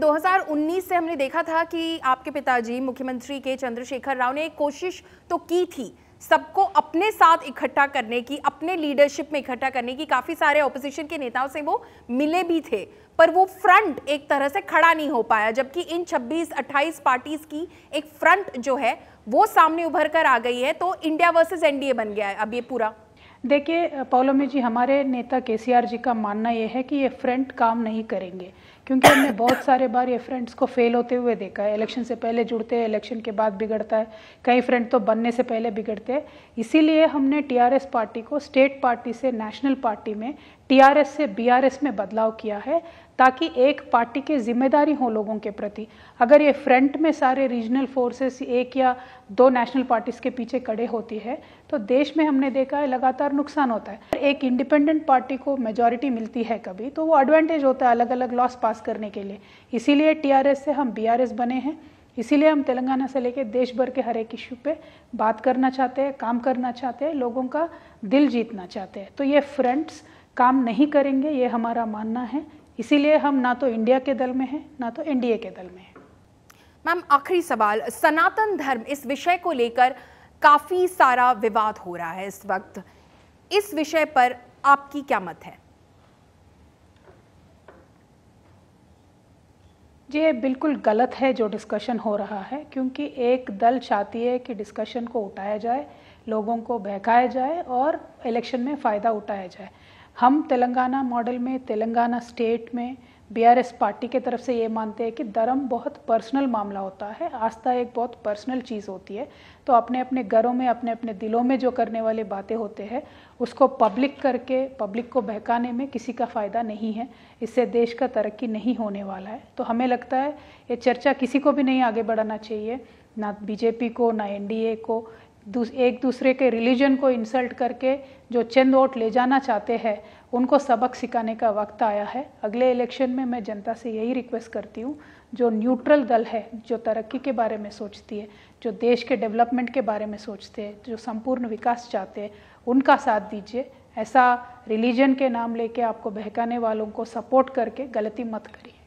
2019 से हमने देखा था कि आपके पिताजी मुख्यमंत्री के चंद्रशेखर राव ने कोशिश तो की थी सबको अपने साथ इकट्ठा करने की अपने लीडरशिप में इकट्ठा करने की काफ़ी सारे ऑपोजिशन के नेताओं से वो मिले भी थे पर वो फ्रंट एक तरह से खड़ा नहीं हो पाया जबकि इन 26-28 पार्टीज की एक फ्रंट जो है वो सामने उभर कर आ गई है तो इंडिया वर्सेस एनडीए बन गया है अब ये पूरा देखिए पौलोमी जी हमारे नेता के जी का मानना यह है कि ये फ्रंट काम नहीं करेंगे क्योंकि हमने बहुत सारे बार ये फ्रेंड्स को फेल होते हुए देखा है इलेक्शन से पहले जुड़ते हैं इलेक्शन के बाद बिगड़ता है कई फ्रेंड तो बनने से पहले बिगड़ते हैं इसीलिए हमने टीआरएस पार्टी को स्टेट पार्टी से नेशनल पार्टी में टीआरएस से बीआरएस में बदलाव किया है ताकि एक पार्टी के जिम्मेदारी हो लोगों के प्रति अगर ये फ्रंट में सारे रीजनल फोर्सेस एक या दो नेशनल पार्टीज के पीछे कड़े होती है तो देश में हमने देखा है लगातार नुकसान होता है एक इंडिपेंडेंट पार्टी को मेजोरिटी मिलती है कभी तो वो एडवांटेज होता है अलग अलग लॉस पास पास करने के लिए इसीलिए टीआरएस से हम बीआरएस बने हैं इसीलिए हम तेलंगाना से लेकर देश भर के हर एक इशू पे बात करना चाहते हैं काम करना चाहते हैं लोगों का दिल जीतना चाहते हैं तो ये फ्रेंड्स काम नहीं करेंगे ये हमारा मानना है इसीलिए हम ना तो इंडिया के दल में हैं ना तो एनडीए के दल में हैं मैम आखिरी सवाल सनातन धर्म इस विषय को लेकर काफ़ी सारा विवाद हो रहा है इस वक्त इस विषय पर आपकी क्या मत है ये बिल्कुल गलत है जो डिस्कशन हो रहा है क्योंकि एक दल चाहती है कि डिस्कशन को उठाया जाए लोगों को बहकाया जाए और इलेक्शन में फ़ायदा उठाया जाए हम तेलंगाना मॉडल में तेलंगाना स्टेट में बीआरएस पार्टी के तरफ से ये मानते हैं कि धर्म बहुत पर्सनल मामला होता है आस्था एक बहुत पर्सनल चीज़ होती है तो अपने अपने घरों में अपने अपने दिलों में जो करने वाले बातें होते हैं उसको पब्लिक करके पब्लिक को बहकाने में किसी का फ़ायदा नहीं है इससे देश का तरक्की नहीं होने वाला है तो हमें लगता है ये चर्चा किसी को भी नहीं आगे बढ़ाना चाहिए ना बीजेपी को ना एनडीए को दूस, एक दूसरे के रिलीजन को इंसल्ट करके जो चंद वोट ले जाना चाहते हैं उनको सबक सिखाने का वक्त आया है अगले इलेक्शन में मैं जनता से यही रिक्वेस्ट करती हूँ जो न्यूट्रल दल है जो तरक्की के बारे में सोचती है जो देश के डेवलपमेंट के बारे में सोचते हैं जो संपूर्ण विकास चाहते हैं उनका साथ दीजिए ऐसा रिलीजन के नाम लेके आपको बहकाने वालों को सपोर्ट करके गलती मत करिए